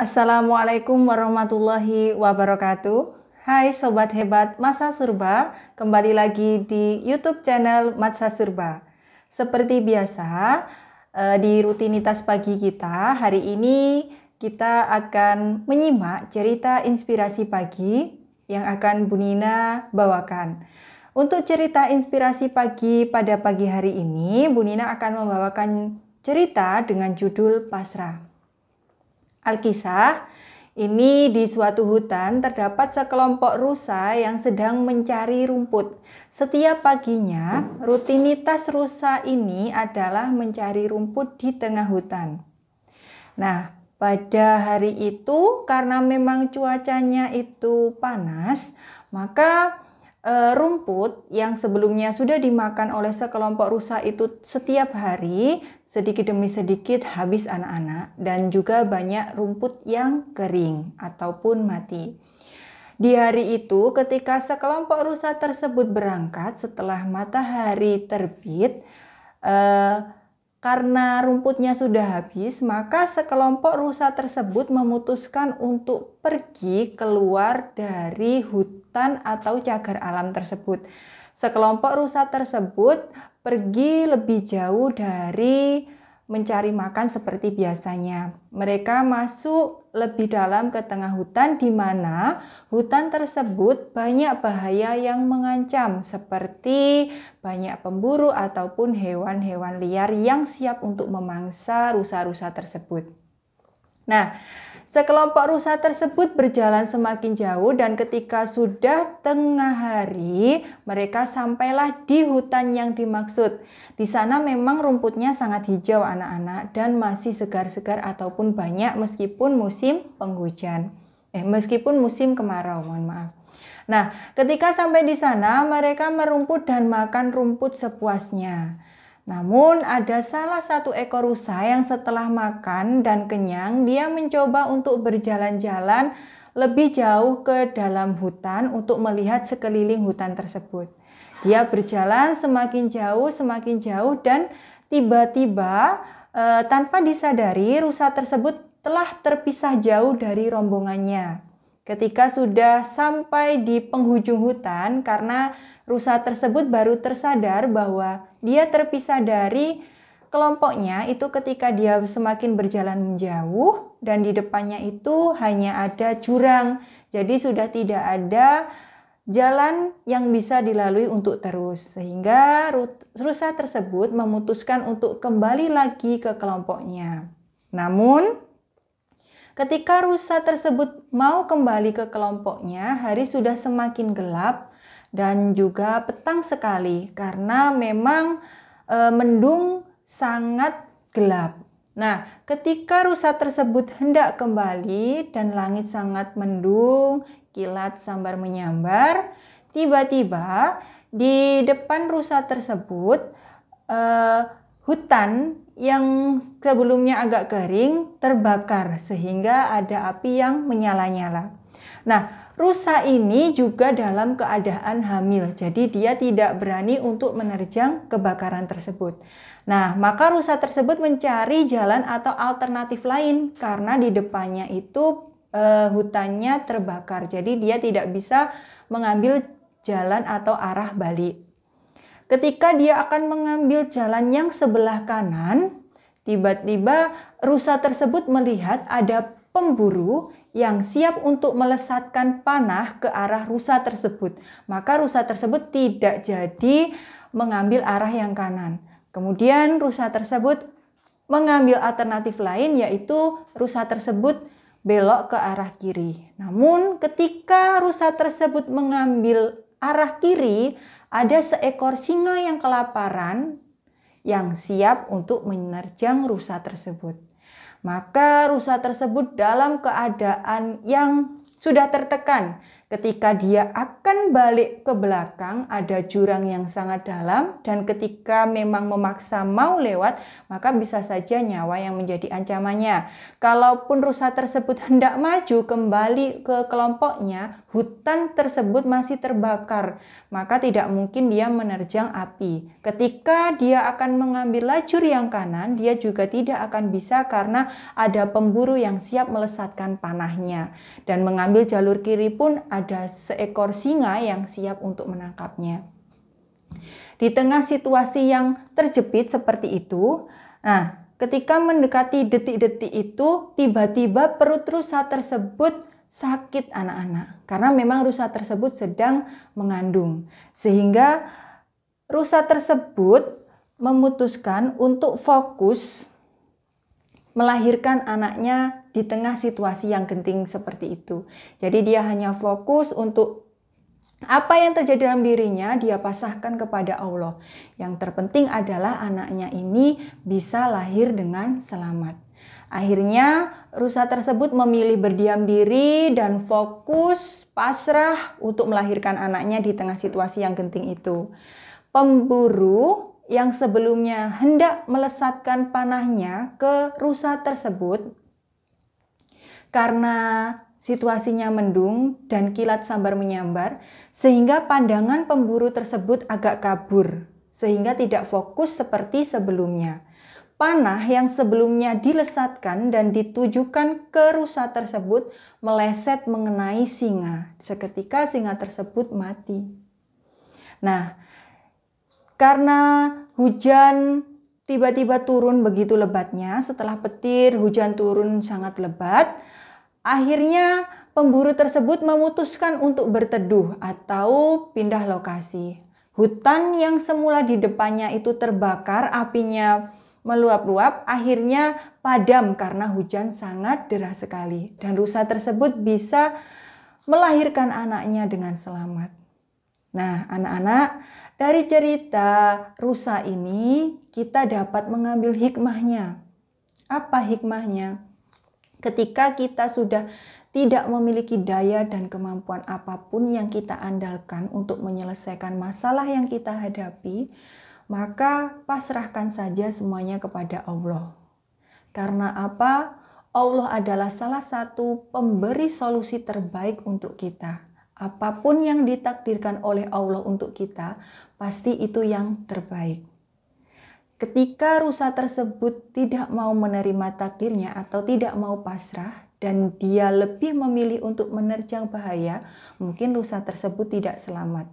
Assalamualaikum warahmatullahi wabarakatuh. Hai sobat hebat Masa Surba, kembali lagi di YouTube channel Masa Surba. Seperti biasa, eh, di rutinitas pagi kita hari ini kita akan menyimak cerita inspirasi pagi yang akan Bu Nina bawakan. Untuk cerita inspirasi pagi pada pagi hari ini, Bu Nina akan membawakan cerita dengan judul Pasrah. Alkisah, ini di suatu hutan terdapat sekelompok rusa yang sedang mencari rumput. Setiap paginya, rutinitas rusa ini adalah mencari rumput di tengah hutan. Nah, pada hari itu karena memang cuacanya itu panas, maka e, rumput yang sebelumnya sudah dimakan oleh sekelompok rusa itu setiap hari sedikit demi sedikit habis anak-anak dan juga banyak rumput yang kering ataupun mati. Di hari itu, ketika sekelompok rusa tersebut berangkat setelah matahari terbit, e, karena rumputnya sudah habis, maka sekelompok rusa tersebut memutuskan untuk pergi keluar dari hutan atau cagar alam tersebut. Sekelompok rusa tersebut pergi lebih jauh dari mencari makan seperti biasanya. Mereka masuk lebih dalam ke tengah hutan di mana hutan tersebut banyak bahaya yang mengancam seperti banyak pemburu ataupun hewan-hewan liar yang siap untuk memangsa rusa-rusa tersebut. Nah, Sekelompok rusa tersebut berjalan semakin jauh dan ketika sudah tengah hari, mereka sampailah di hutan yang dimaksud. Di sana memang rumputnya sangat hijau anak-anak dan masih segar-segar ataupun banyak meskipun musim penghujan. Eh, meskipun musim kemarau, mohon maaf. Nah, ketika sampai di sana, mereka merumput dan makan rumput sepuasnya. Namun ada salah satu ekor rusa yang setelah makan dan kenyang dia mencoba untuk berjalan-jalan lebih jauh ke dalam hutan untuk melihat sekeliling hutan tersebut. Dia berjalan semakin jauh, semakin jauh dan tiba-tiba e, tanpa disadari rusa tersebut telah terpisah jauh dari rombongannya. Ketika sudah sampai di penghujung hutan karena rusa tersebut baru tersadar bahwa dia terpisah dari kelompoknya itu ketika dia semakin berjalan menjauh dan di depannya itu hanya ada jurang. Jadi sudah tidak ada jalan yang bisa dilalui untuk terus. Sehingga rusa tersebut memutuskan untuk kembali lagi ke kelompoknya. Namun ketika rusa tersebut mau kembali ke kelompoknya, hari sudah semakin gelap dan juga petang sekali karena memang e, mendung sangat gelap. Nah, ketika rusa tersebut hendak kembali dan langit sangat mendung, kilat sambar menyambar, tiba-tiba di depan rusa tersebut e, hutan yang sebelumnya agak kering terbakar sehingga ada api yang menyala-nyala. Nah, Rusa ini juga dalam keadaan hamil, jadi dia tidak berani untuk menerjang kebakaran tersebut. Nah, maka rusa tersebut mencari jalan atau alternatif lain karena di depannya itu e, hutannya terbakar, jadi dia tidak bisa mengambil jalan atau arah balik. Ketika dia akan mengambil jalan yang sebelah kanan, tiba-tiba rusa tersebut melihat ada pemburu yang siap untuk melesatkan panah ke arah rusa tersebut. Maka rusa tersebut tidak jadi mengambil arah yang kanan. Kemudian rusa tersebut mengambil alternatif lain yaitu rusa tersebut belok ke arah kiri. Namun ketika rusa tersebut mengambil arah kiri, ada seekor singa yang kelaparan yang siap untuk menerjang rusa tersebut. Maka rusa tersebut dalam keadaan yang sudah tertekan. Ketika dia akan balik ke belakang, ada jurang yang sangat dalam, dan ketika memang memaksa mau lewat, maka bisa saja nyawa yang menjadi ancamannya. Kalaupun rusa tersebut hendak maju kembali ke kelompoknya, hutan tersebut masih terbakar, maka tidak mungkin dia menerjang api. Ketika dia akan mengambil lajur yang kanan, dia juga tidak akan bisa karena ada pemburu yang siap melesatkan panahnya dan mengambil Sambil jalur kiri pun ada seekor singa yang siap untuk menangkapnya. Di tengah situasi yang terjepit seperti itu, nah, ketika mendekati detik-detik itu, tiba-tiba perut rusa tersebut sakit anak-anak karena memang rusa tersebut sedang mengandung. Sehingga rusa tersebut memutuskan untuk fokus melahirkan anaknya di tengah situasi yang genting seperti itu. Jadi dia hanya fokus untuk apa yang terjadi dalam dirinya dia pasahkan kepada Allah. Yang terpenting adalah anaknya ini bisa lahir dengan selamat. Akhirnya rusa tersebut memilih berdiam diri dan fokus pasrah untuk melahirkan anaknya di tengah situasi yang genting itu. Pemburu yang sebelumnya hendak melesatkan panahnya ke rusa tersebut karena situasinya mendung dan kilat sambar menyambar, sehingga pandangan pemburu tersebut agak kabur, sehingga tidak fokus seperti sebelumnya. Panah yang sebelumnya dilesatkan dan ditujukan ke rusa tersebut meleset mengenai singa, seketika singa tersebut mati. Nah, karena hujan tiba-tiba turun begitu lebatnya, setelah petir hujan turun sangat lebat, Akhirnya, pemburu tersebut memutuskan untuk berteduh atau pindah lokasi. Hutan yang semula di depannya itu terbakar, apinya meluap-luap, akhirnya padam karena hujan sangat deras sekali, dan rusa tersebut bisa melahirkan anaknya dengan selamat. Nah, anak-anak, dari cerita rusa ini kita dapat mengambil hikmahnya. Apa hikmahnya? Ketika kita sudah tidak memiliki daya dan kemampuan apapun yang kita andalkan untuk menyelesaikan masalah yang kita hadapi, maka pasrahkan saja semuanya kepada Allah. Karena apa? Allah adalah salah satu pemberi solusi terbaik untuk kita. Apapun yang ditakdirkan oleh Allah untuk kita, pasti itu yang terbaik. Ketika rusa tersebut tidak mau menerima takdirnya atau tidak mau pasrah dan dia lebih memilih untuk menerjang bahaya, mungkin rusa tersebut tidak selamat.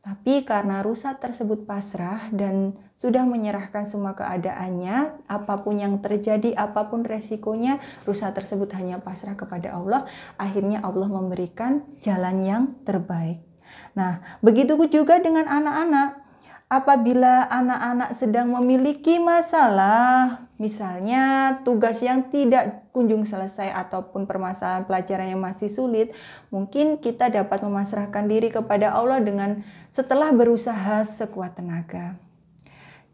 Tapi karena rusa tersebut pasrah dan sudah menyerahkan semua keadaannya, apapun yang terjadi, apapun resikonya, rusa tersebut hanya pasrah kepada Allah, akhirnya Allah memberikan jalan yang terbaik. Nah, begitu juga dengan anak-anak apabila anak-anak sedang memiliki masalah, misalnya tugas yang tidak kunjung selesai ataupun permasalahan pelajaran yang masih sulit, mungkin kita dapat memasrahkan diri kepada Allah dengan setelah berusaha sekuat tenaga.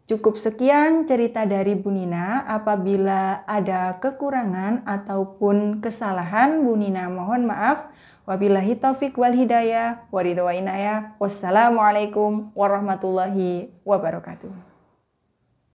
Cukup sekian cerita dari Bu Nina. Apabila ada kekurangan ataupun kesalahan, Bu Nina mohon maaf. Wabillahi taufik wal hidayah, waridwa ya. Wassalamualaikum warahmatullahi wabarakatuh.